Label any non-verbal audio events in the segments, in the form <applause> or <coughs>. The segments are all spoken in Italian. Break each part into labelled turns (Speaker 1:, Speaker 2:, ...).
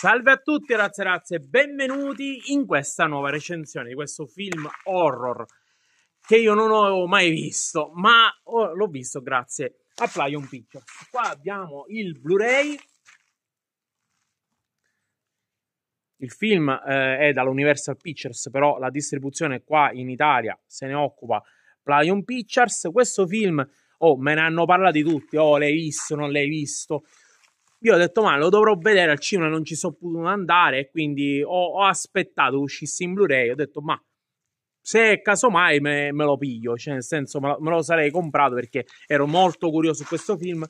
Speaker 1: Salve a tutti e ragazze, benvenuti in questa nuova recensione di questo film horror che io non avevo mai visto, ma l'ho visto grazie a Plyon Pictures. Qua abbiamo il Blu-ray. Il film eh, è dall'Universal Pictures, però la distribuzione qua in Italia se ne occupa Plyon Pictures. Questo film, oh, me ne hanno parlato tutti, oh, l'hai visto, non l'hai visto io ho detto, ma lo dovrò vedere al cinema, non ci sono potuto andare, e quindi ho, ho aspettato uscisse in Blu-ray. Ho detto, ma se casomai me, me lo piglio, cioè nel senso me lo, me lo sarei comprato perché ero molto curioso su questo film.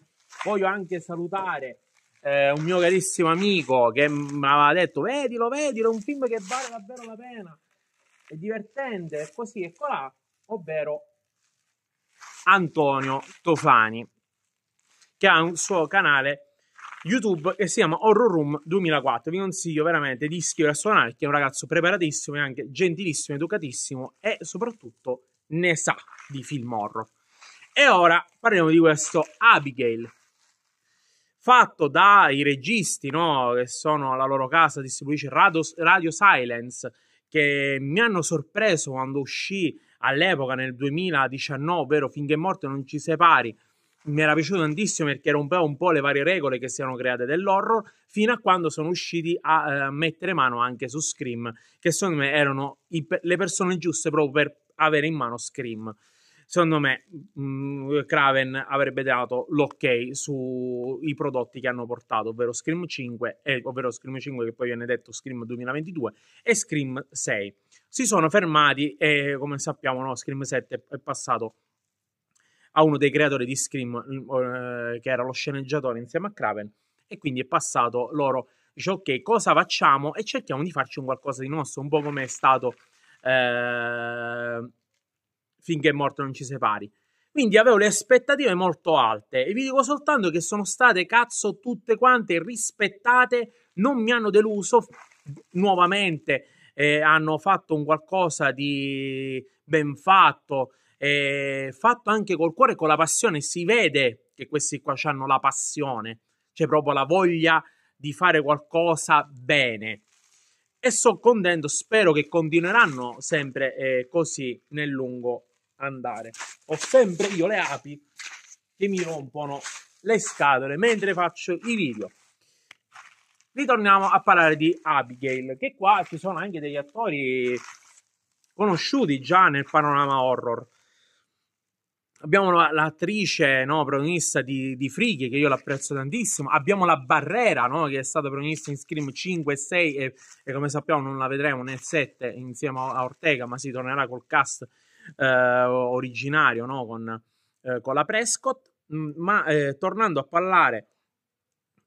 Speaker 1: Voglio anche salutare eh, un mio carissimo amico che mi aveva detto, vedilo, vedilo, è un film che vale davvero la pena, è divertente, è così, eccola, colà, ovvero Antonio Tofani, che ha un suo canale YouTube che si chiama Horror Room 2004. Vi consiglio veramente di iscrivervi a suo canale, che è un ragazzo preparatissimo e anche gentilissimo, educatissimo e soprattutto ne sa di film horror. E ora parliamo di questo Abigail, fatto dai registi no? che sono alla loro casa, distribuisce Radio, Radio Silence, che mi hanno sorpreso quando uscì all'epoca nel 2019, ovvero Finché Morte non ci separi mi era piaciuto tantissimo perché rompeva un po' le varie regole che si erano create dell'horror, fino a quando sono usciti a eh, mettere mano anche su Scream, che secondo me erano i, le persone giuste proprio per avere in mano Scream. Secondo me Craven mm, avrebbe dato l'ok sui prodotti che hanno portato, ovvero Scream 5, eh, ovvero Scream 5 che poi viene detto Scream 2022 e Scream 6. Si sono fermati e come sappiamo no, Scream 7 è passato a uno dei creatori di Scream, mm, eh, che era lo sceneggiatore insieme a Craven, e quindi è passato loro, dice ok, cosa facciamo? E cerchiamo di farci un qualcosa di nostro, un po' come è stato eh, finché è morto non ci separi. Quindi avevo le aspettative molto alte e vi dico soltanto che sono state cazzo tutte quante rispettate, non mi hanno deluso nuovamente, eh, hanno fatto un qualcosa di ben fatto, eh, fatto anche col cuore e con la passione. Si vede che questi qua hanno la passione, c'è proprio la voglia di fare qualcosa bene. E sono contento, spero che continueranno sempre eh, così nel lungo andare. Ho sempre io le api che mi rompono le scatole mentre faccio i video. Ritorniamo a parlare di Abigail, che qua ci sono anche degli attori conosciuti già nel panorama horror abbiamo l'attrice no, protagonista di, di Frighi, che io l'apprezzo tantissimo, abbiamo la Barrera, no, che è stata protagonista in Scream 5 e 6 e, come sappiamo non la vedremo nel 7 insieme a Ortega, ma si tornerà col cast eh, originario no, con, eh, con, la Prescott. Mm, ma eh, tornando a parlare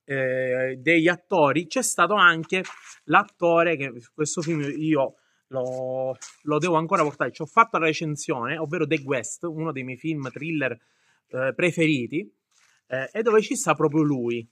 Speaker 1: eh, degli attori, c'è stato anche l'attore che questo film io lo, lo devo ancora portare. Ci ho fatto la recensione, ovvero The Guest, uno dei miei film thriller eh, preferiti, eh, e dove ci sta proprio lui.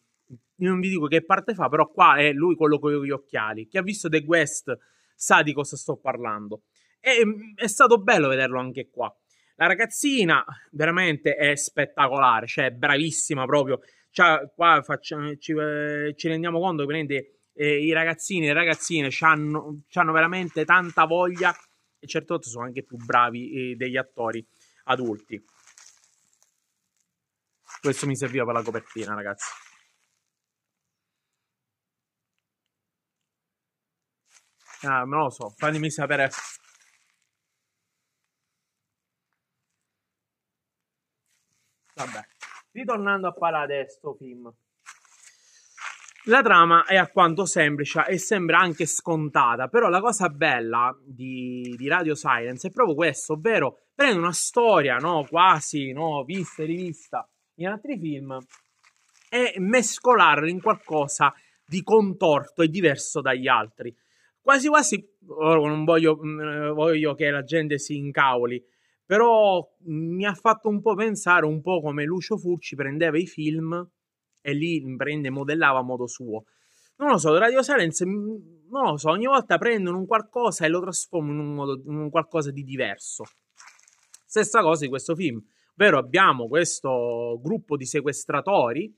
Speaker 1: non vi dico che parte fa, però qua è lui quello con gli occhiali. Chi ha visto The Guest sa di cosa sto parlando. E mm, è stato bello vederlo anche qua. La ragazzina veramente è spettacolare, cioè è bravissima proprio. Cioè, qua faccia, ci, eh, ci rendiamo conto che veramente eh, i ragazzini e le ragazzine hanno veramente tanta voglia e certe volte sono anche più bravi eh, degli attori adulti. Questo mi serviva per la copertina, ragazzi. Ah, non lo so, fatemi sapere. Vabbè, ritornando a parlare di questo film. La trama è a quanto semplice e sembra anche scontata, però la cosa bella di, di Radio Silence è proprio questo, ovvero prende una storia no, quasi no, vista e rivista in altri film e mescolarla in qualcosa di contorto e diverso dagli altri. Quasi quasi, non voglio, mm, voglio che la gente si incavoli, però mi ha fatto un po' pensare un po' come Lucio Furci prendeva i film e lì prende, modellava a modo suo. Non lo so, Radio Silence, mm, non lo so, ogni volta prendono un qualcosa e lo trasformano in un, modo, in un qualcosa di diverso. Stessa cosa di questo film, ovvero abbiamo questo gruppo di sequestratori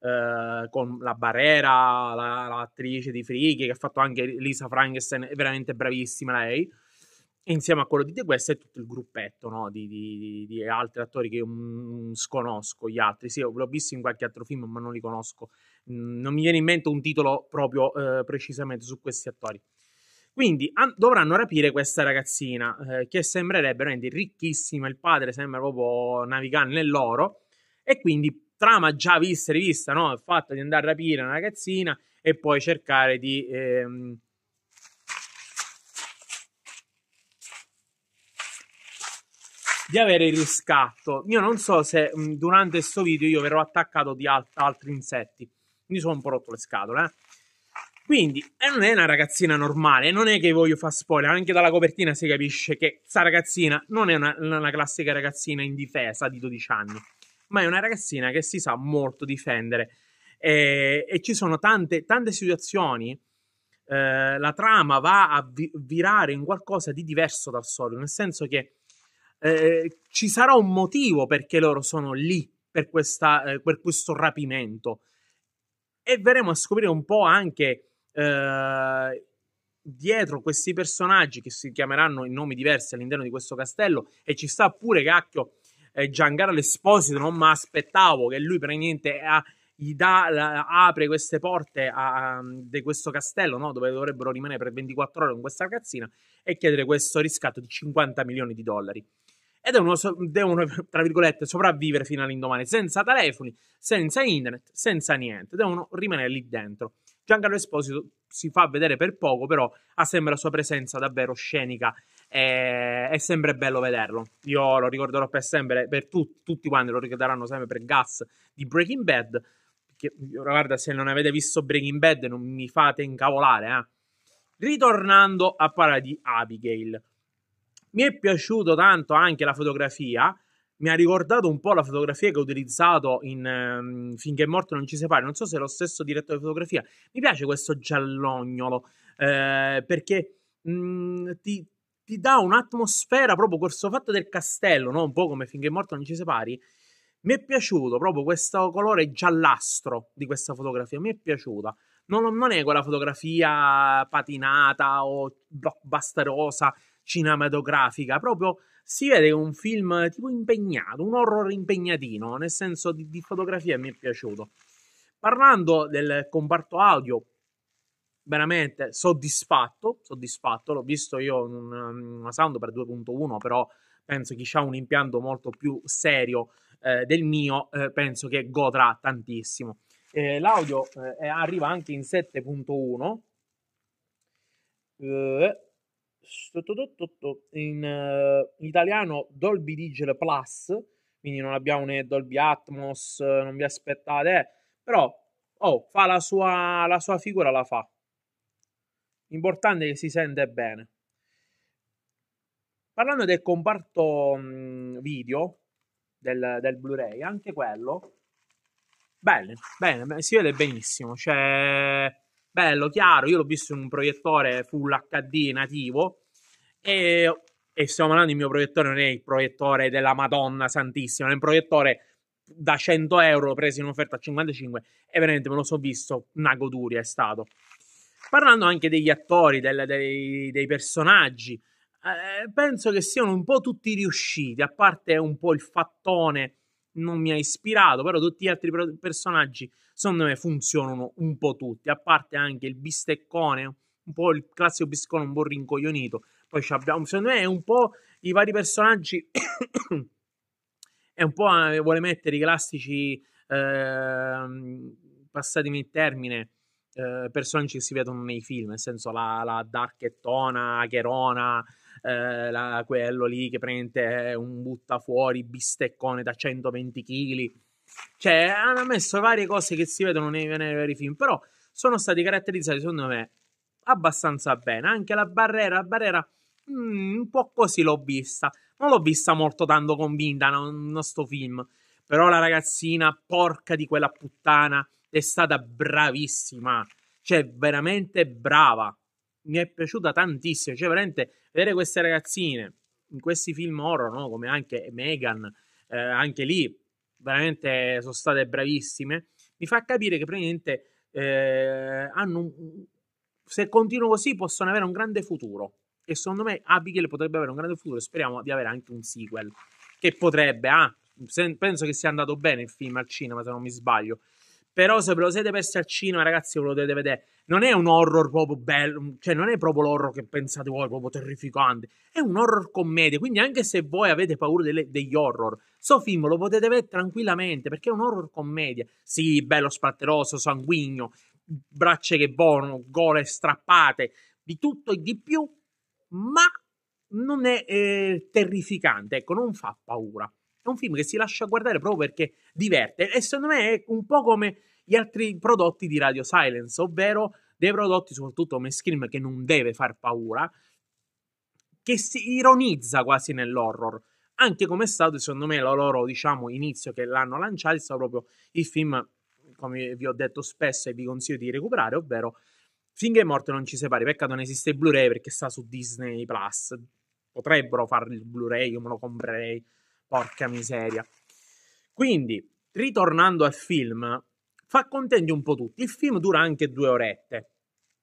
Speaker 1: eh, con la Barrera, l'attrice di Frighi, che ha fatto anche Lisa Frankenstein, è veramente bravissima lei, insieme a quello di The Quest e tutto il gruppetto no? di, di, di, altri attori che io sconosco, gli altri, sì, l'ho visto in qualche altro film ma non li conosco, non mi viene in mente un titolo proprio eh, precisamente su questi attori. Quindi a- dovranno rapire questa ragazzina eh, che sembrerebbe veramente ricchissima, il padre sembra proprio navigare nell'oro e quindi trama già vista e rivista, no? il fatto di andare a rapire una ragazzina e poi cercare di... Ehm, di avere il riscatto. Io non so se mh, mm, durante questo video io verrò attaccato di alt- altri insetti. Mi sono un po' rotto le scatole. Eh. Quindi, eh, non è una ragazzina normale, non è che voglio far spoiler, anche dalla copertina si capisce che questa ragazzina non è una, una classica ragazzina indifesa di 12 anni, ma è una ragazzina che si sa molto difendere. E, e ci sono tante, tante situazioni. Eh, la trama va a vi- virare in qualcosa di diverso dal solito, nel senso che eh, eh, ci sarà un motivo perché loro sono lì per, questa, eh, per questo rapimento. E verremo a scoprire un po' anche eh, dietro questi personaggi che si chiameranno in nomi diversi all'interno di questo castello. E ci sta pure, cacchio, eh, Giancarlo Esposito. Non mi aspettavo che lui per niente ha ah, gli dà, la, apre queste porte di questo castello no? dove dovrebbero rimanere per 24 ore con questa ragazzina e chiedere questo riscatto di 50 milioni di dollari e devono, devono, tra virgolette, sopravvivere fino all'indomani, senza telefoni, senza internet, senza niente, devono rimanere lì dentro. Giancarlo Esposito si fa vedere per poco, però ha sempre la sua presenza davvero scenica e è sempre bello vederlo. Io lo ricorderò per sempre, per tu, tutti quanti lo ricorderanno sempre per Gas di Breaking Bad, che, guarda, se non avete visto Breaking Bad non mi fate incavolare, eh. Ritornando a parlare di Abigail. Mi è piaciuto tanto anche la fotografia. Mi ha ricordato un po' la fotografia che ho utilizzato in ehm, Finché è morto non ci separi. Non so se è lo stesso direttore di fotografia. Mi piace questo giallognolo eh, perché mh, mm, ti, ti dà un'atmosfera proprio questo fatto del castello, no? un po' come Finché è morto non ci separi. Mi è piaciuto proprio questo colore giallastro di questa fotografia, mi è piaciuta. Non, non è quella fotografia patinata o blockbusterosa cinematografica, proprio si vede un film tipo impegnato, un horror impegnatino, nel senso di, di fotografia mi è piaciuto. Parlando del comparto audio, veramente soddisfatto, soddisfatto, l'ho visto io in una sound per 2.1, però penso che ha un impianto molto più serio eh, del mio, eh, penso che godrà tantissimo. Eh, l'audio eh, arriva anche in 7.1 in, eh, in italiano Dolby Digital Plus, quindi non abbiamo né Dolby Atmos, non vi aspettate, eh, però oh, fa la sua, la sua figura, la fa. Importante che si sente bene. Parlando del comparto mm, video del, del, Blu-ray, anche quello, bene, bene, si vede benissimo, cioè, bello, chiaro, io l'ho visto in un proiettore full HD nativo, e, e stiamo parlando il mio proiettore non è il proiettore della Madonna Santissima, è un proiettore da 100 euro preso in offerta a 55 e veramente me lo so visto, una goduria è stato. Parlando anche degli attori, del, dei, dei, personaggi, eh, penso che siano un po' tutti riusciti, a parte un po' il fattone non mi ha ispirato, però tutti gli altri personaggi secondo me funzionano un po' tutti, a parte anche il bisteccone, un po' il classico bisteccone un po' rincoglionito, poi abbiamo, secondo me, è un po' i vari personaggi. <coughs> è un po' vuole mettere i classici eh, passatemi il termine. Eh, personaggi che si vedono nei film, nel senso la, la darchettona, Cherona, eh, quello lì che prende eh, un butta fuori bisteccone da 120 kg. Cioè, hanno messo varie cose che si vedono nei, nei veri film, però sono stati caratterizzati, secondo me, abbastanza bene. Anche la barriera, la barriera mm, un po' così l'ho vista. Non l'ho vista molto tanto convinta, non, non sto film. Però la ragazzina, porca di quella puttana, è stata bravissima. Cioè, veramente brava. Mi è piaciuta tantissimo. Cioè, veramente, vedere queste ragazzine in questi film horror, no? come anche Megan, eh, anche lì, veramente sono state bravissime. Mi fa capire che praticamente eh, hanno un, se continuano così possono avere un grande futuro. E secondo me Abigail potrebbe avere un grande futuro. e Speriamo di avere anche un sequel. Che potrebbe, ah, penso che sia andato bene il film al cinema, se non mi sbaglio. Però se ve lo siete persi al cinema, ragazzi, ve lo dovete vedere. Non è un horror proprio bello, cioè non è proprio l'horror che pensate voi, oh, proprio terrificante. È un horror commedia, quindi anche se voi avete paura delle, degli horror, sto film lo potete vedere tranquillamente, perché è un horror commedia. Sì, bello spatteroso, sanguigno, braccia che volano, gole strappate, di tutto e di più, ma non è eh, terrificante, ecco, non fa paura. È un film che si lascia guardare proprio perché diverte e secondo me è un po' come gli altri prodotti di Radio Silence, ovvero dei prodotti soprattutto come Scream che non deve far paura, che si ironizza quasi nell'horror. Anche come è stato, secondo me, il loro diciamo, inizio che l'hanno lanciato è stato proprio il film, come vi ho detto spesso e vi consiglio di recuperare, ovvero Finché è morto non ci separi, peccato non esiste il Blu-ray perché sta su Disney Plus. Potrebbero farli il Blu-ray, io me lo comprerei. Porca miseria. Quindi, ritornando al film, fa contenti un po' tutti. Il film dura anche due orette.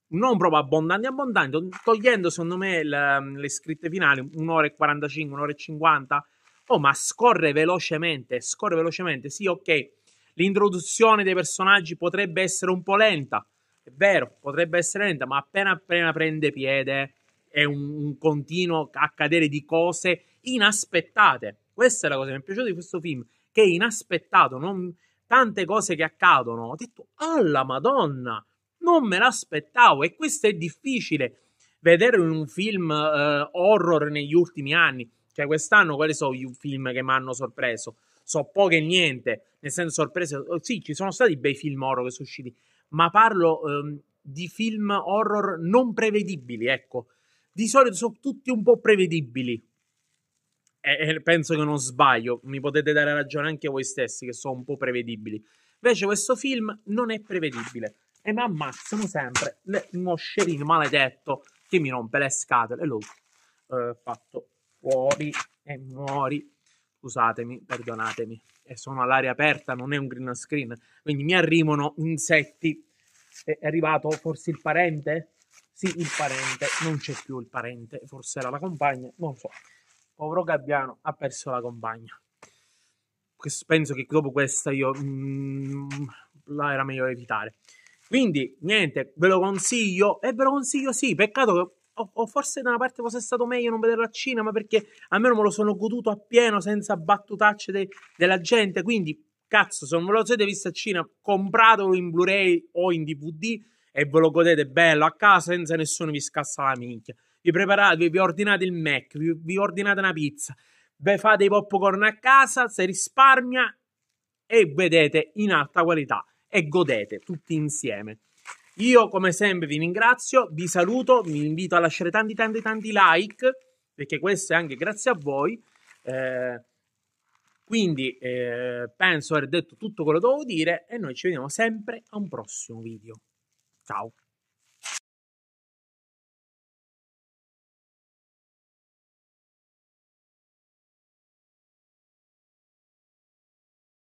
Speaker 1: Non proprio abbondanti, abbondanti, togliendo secondo me le, ehm, le scritte finali, un'ora e 45, un'ora e 50. Oh, ma scorre velocemente, scorre velocemente. Sì, ok, l'introduzione dei personaggi potrebbe essere un po' lenta, è vero, potrebbe essere lenta, ma appena, appena prende piede è un, un continuo accadere di cose inaspettate. Questa è la cosa che mi è piaciuta di questo film, che è inaspettato, non, tante cose che accadono. Ho detto, alla Madonna, non me l'aspettavo e questo è difficile vedere in un film eh, horror negli ultimi anni. Cioè, quest'anno quali sono i film che mi hanno sorpreso? So poco e niente, nel senso sorpreso. Oh sì, ci sono stati bei film horror che sono usciti, ma parlo ehm, di film horror non prevedibili, ecco. Di solito sono tutti un po' prevedibili. E, e penso che non sbaglio, mi potete dare ragione anche voi stessi che sono un po' prevedibili. Invece questo film non è prevedibile e mi ammazzano sempre le moscerino maledetto che mi rompe le scatole. E l'ho eh, fatto fuori e muori scusatemi, perdonatemi, e sono all'aria aperta, non è un green screen, quindi mi arrivano insetti. È arrivato forse il parente? Sì, il parente, non c'è più il parente, forse era la compagna, non so. Povero Gabbiano ha perso la compagna. Penso che dopo questa io mm, la era meglio evitare. Quindi, niente, ve lo consiglio e ve lo consiglio sì, peccato che o, o, forse da una parte fosse stato meglio non vederlo a Cina, ma perché almeno me lo sono goduto appieno senza battutacce de, della gente. Quindi, cazzo, se non ve lo siete visto a Cina, compratelo in Blu-ray o in DVD e ve lo godete bello a casa senza nessuno vi scassa la minchia. Vi preparate, vi ordinate il Mac, vi, vi ordinate una pizza, vi fate i popcorn a casa, se risparmia e vedete in alta qualità e godete tutti insieme. Io come sempre vi ringrazio, vi saluto, vi invito a lasciare tanti tanti tanti like, perché questo è anche grazie a voi. Eh, quindi eh, penso aver detto tutto quello che dovevo dire e noi ci vediamo sempre a un prossimo video. Ciao!